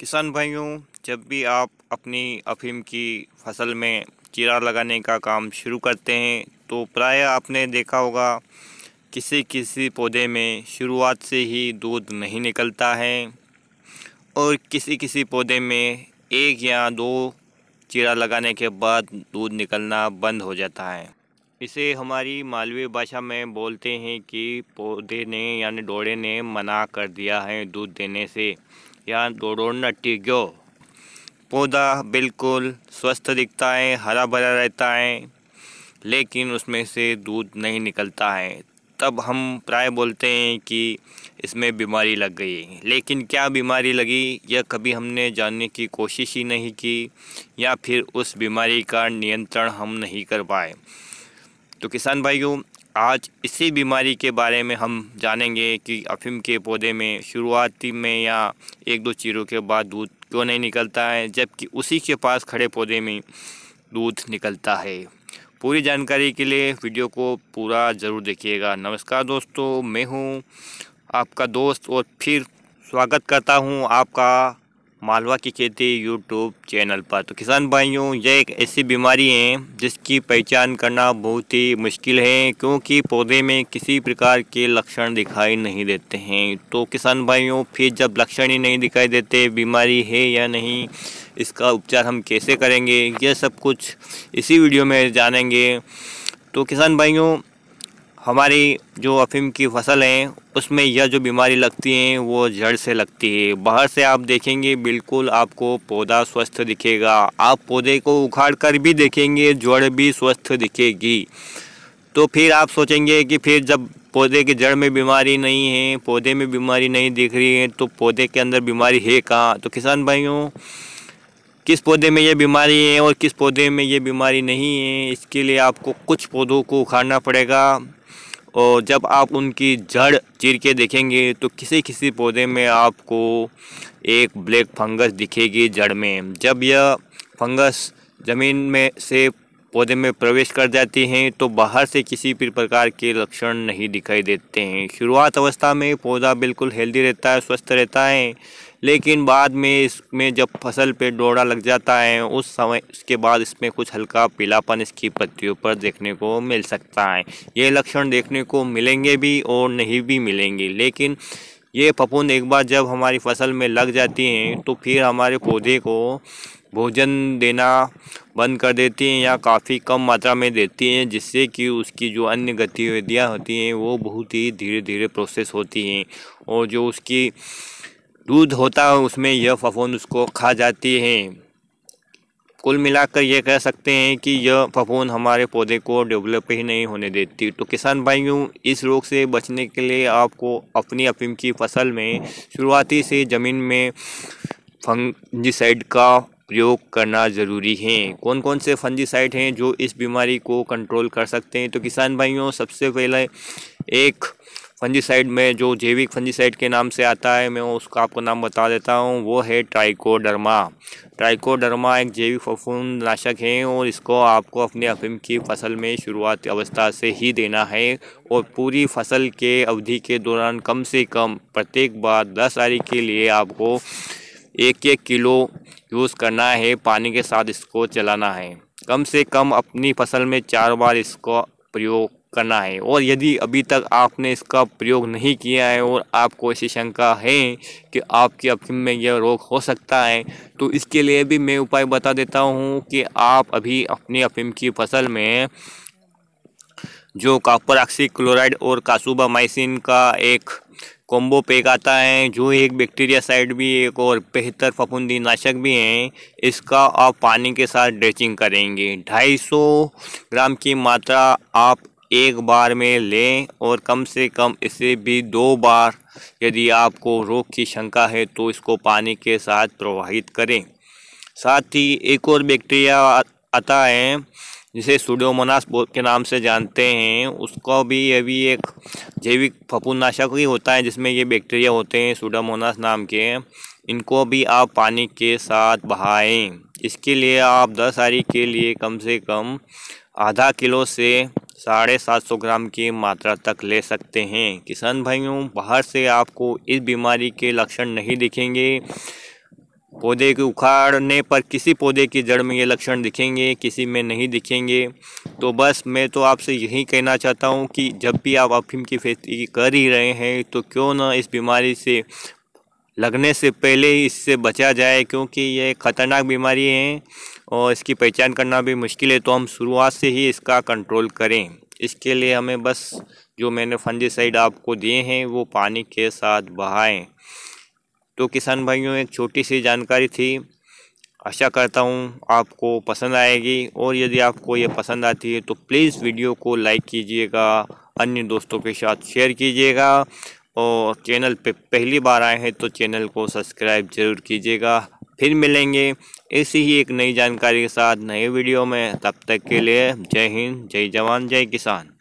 किसान भाइयों जब भी आप अपनी अफीम की फसल में कीड़ा लगाने का काम शुरू करते हैं तो प्राय आपने देखा होगा किसी किसी पौधे में शुरुआत से ही दूध नहीं निकलता है और किसी किसी पौधे में एक या दो कीड़ा लगाने के बाद दूध निकलना बंद हो जाता है इसे हमारी मालवी भाषा में बोलते हैं कि पौधे ने यानी डोड़े ने मना कर दिया है दूध देने से या तोड़ना टीको पौधा बिल्कुल स्वस्थ दिखता है हरा भरा रहता है लेकिन उसमें से दूध नहीं निकलता है तब हम प्राय बोलते हैं कि इसमें बीमारी लग गई लेकिन क्या बीमारी लगी यह कभी हमने जानने की कोशिश ही नहीं की या फिर उस बीमारी का नियंत्रण हम नहीं कर पाए तो किसान भाइयों आज इसी बीमारी के बारे में हम जानेंगे कि अफीम के पौधे में शुरुआती में या एक दो चीरों के बाद दूध क्यों नहीं निकलता है जबकि उसी के पास खड़े पौधे में दूध निकलता है पूरी जानकारी के लिए वीडियो को पूरा ज़रूर देखिएगा नमस्कार दोस्तों मैं हूँ आपका दोस्त और फिर स्वागत करता हूँ आपका मालवा की खेती यूट्यूब चैनल पर तो किसान भाइयों यह एक ऐसी बीमारी है जिसकी पहचान करना बहुत ही मुश्किल है क्योंकि पौधे में किसी प्रकार के लक्षण दिखाई नहीं देते हैं तो किसान भाइयों फिर जब लक्षण ही नहीं दिखाई देते बीमारी है या नहीं इसका उपचार हम कैसे करेंगे यह सब कुछ इसी वीडियो में जानेंगे तो किसान भाइयों हमारी जो अफीम की फसल है उसमें यह जो बीमारी लगती है वो जड़ से लगती है बाहर से आप देखेंगे बिल्कुल आपको पौधा स्वस्थ दिखेगा आप पौधे को उखाड़ कर भी देखेंगे जड़ भी स्वस्थ दिखेगी तो फिर आप सोचेंगे कि फिर जब पौधे के जड़ में बीमारी नहीं है पौधे में बीमारी नहीं दिख रही है तो पौधे के अंदर बीमारी है कहाँ तो किसान भाइयों किस पौधे में ये बीमारी है और किस पौधे में ये बीमारी नहीं है इसके लिए आपको कुछ पौधों को उखाड़ना पड़ेगा और जब आप उनकी जड़ चीर के देखेंगे तो किसी किसी पौधे में आपको एक ब्लैक फंगस दिखेगी जड़ में जब यह फंगस ज़मीन में से पौधे में प्रवेश कर जाती हैं तो बाहर से किसी भी प्रकार के लक्षण नहीं दिखाई देते हैं शुरुआत अवस्था में पौधा बिल्कुल हेल्दी रहता है स्वस्थ रहता है लेकिन बाद में इसमें जब फसल पे डोड़ा लग जाता है उस समय उसके बाद इसमें कुछ हल्का पीलापन इसकी पत्तियों पर देखने को मिल सकता है ये लक्षण देखने को मिलेंगे भी और नहीं भी मिलेंगे लेकिन ये फपूंद एक बार जब हमारी फसल में लग जाती हैं तो फिर हमारे पौधे को भोजन देना बंद कर देती हैं या काफ़ी कम मात्रा में देती हैं जिससे कि उसकी जो अन्य गतिविधियाँ होती हैं वो बहुत ही धीरे धीरे प्रोसेस होती हैं और जो उसकी दूध होता है उसमें यह फफोन उसको खा जाती हैं कुल मिलाकर यह कह सकते हैं कि यह फफोन हमारे पौधे को डेवलप ही नहीं होने देती तो किसान भाइयों इस रोग से बचने के लिए आपको अपनी अफीम की फसल में शुरुआती से ज़मीन में फंगसाइड का प्रयोग करना ज़रूरी है कौन कौन से फंजीसाइड हैं जो इस बीमारी को कंट्रोल कर सकते हैं तो किसान भाइयों सबसे पहले एक फंजीसाइड में जो जैविक फंजीसाइड के नाम से आता है मैं उसका आपको नाम बता देता हूँ वो है ट्राइकोडर्मा ट्राइकोडर्मा एक जैविक फफूंद नाशक है और इसको आपको अपने अफीम की फसल में शुरुआती अवस्था से ही देना है और पूरी फसल के अवधि के दौरान कम से कम प्रत्येक बार दस तारीख के लिए आपको एक एक किलो यूज़ करना है पानी के साथ इसको चलाना है कम से कम अपनी फसल में चार बार इसका प्रयोग करना है और यदि अभी तक आपने इसका प्रयोग नहीं किया है और आपको ऐसी शंका है कि आपकी अफीम में यह रोग हो सकता है तो इसके लिए भी मैं उपाय बता देता हूँ कि आप अभी अपनी अफीम की फसल में जो कापर ऑक्सी क्लोराइड और कासूबा माइसिन का एक कॉम्बो पैक आता है जो एक बैक्टीरिया साइड भी एक और बेहतर फफूंदी नाशक भी हैं इसका आप पानी के साथ ड्रेचिंग करेंगे 250 ग्राम की मात्रा आप एक बार में लें और कम से कम इसे भी दो बार यदि आपको रोग की शंका है तो इसको पानी के साथ प्रवाहित करें साथ ही एक और बैक्टीरिया आता है जिसे सूडोमोनास के नाम से जानते हैं उसका भी अभी एक जैविक फपूनाशक ही होता है जिसमें ये बैक्टीरिया होते हैं सूडामोनास नाम के इनको भी आप पानी के साथ बहाएं इसके लिए आप दस आरी के लिए कम से कम आधा किलो से साढ़े सात सौ ग्राम की मात्रा तक ले सकते हैं किसान भाइयों बाहर से आपको इस बीमारी के लक्षण नहीं दिखेंगे पौधे के उखाड़ने पर किसी पौधे की जड़ में ये लक्षण दिखेंगे किसी में नहीं दिखेंगे तो बस मैं तो आपसे यही कहना चाहता हूँ कि जब भी आप अफीम की खेती कर ही रहे हैं तो क्यों ना इस बीमारी से लगने से पहले ही इससे बचा जाए क्योंकि ये ख़तरनाक बीमारी है और इसकी पहचान करना भी मुश्किल है तो हम शुरुआत से ही इसका कंट्रोल करें इसके लिए हमें बस जो मैंने फंजीसाइड आपको दिए हैं वो पानी के साथ बहाएँ तो किसान भाइयों एक छोटी सी जानकारी थी आशा करता हूँ आपको पसंद आएगी और यदि आपको ये पसंद आती है तो प्लीज़ वीडियो को लाइक कीजिएगा अन्य दोस्तों के साथ शेयर कीजिएगा और चैनल पे पहली बार आए हैं तो चैनल को सब्सक्राइब ज़रूर कीजिएगा फिर मिलेंगे ऐसी ही एक नई जानकारी के साथ नए वीडियो में तब तक के लिए जय हिंद जय जवान जय किसान